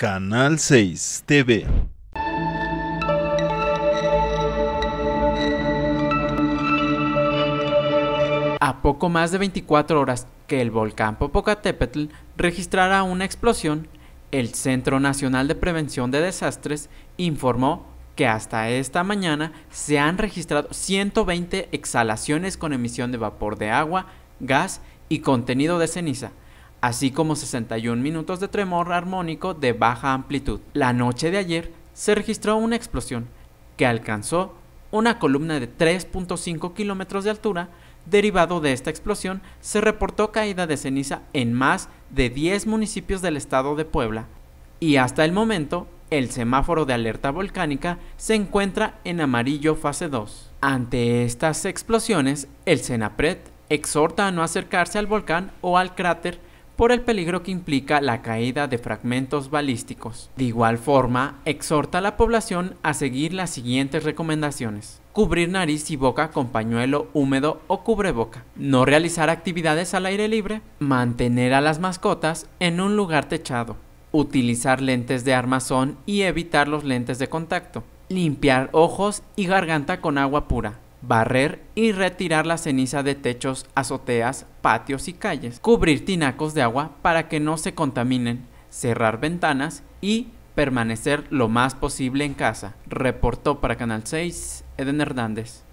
Canal 6 TV. A poco más de 24 horas que el volcán Popocatépetl registrara una explosión, el Centro Nacional de Prevención de Desastres informó que hasta esta mañana se han registrado 120 exhalaciones con emisión de vapor de agua, gas y contenido de ceniza, así como 61 minutos de tremor armónico de baja amplitud. La noche de ayer se registró una explosión que alcanzó una columna de 3.5 kilómetros de altura. Derivado de esta explosión, se reportó caída de ceniza en más de 10 municipios del estado de Puebla. Y hasta el momento, el semáforo de alerta volcánica se encuentra en amarillo fase 2. Ante estas explosiones, el CENAPRED exhorta a no acercarse al volcán o al cráter por el peligro que implica la caída de fragmentos balísticos. De igual forma, exhorta a la población a seguir las siguientes recomendaciones. Cubrir nariz y boca con pañuelo húmedo o cubreboca. No realizar actividades al aire libre. Mantener a las mascotas en un lugar techado. Utilizar lentes de armazón y evitar los lentes de contacto. Limpiar ojos y garganta con agua pura barrer y retirar la ceniza de techos, azoteas, patios y calles, cubrir tinacos de agua para que no se contaminen, cerrar ventanas y permanecer lo más posible en casa, reportó para Canal 6 Eden Hernández.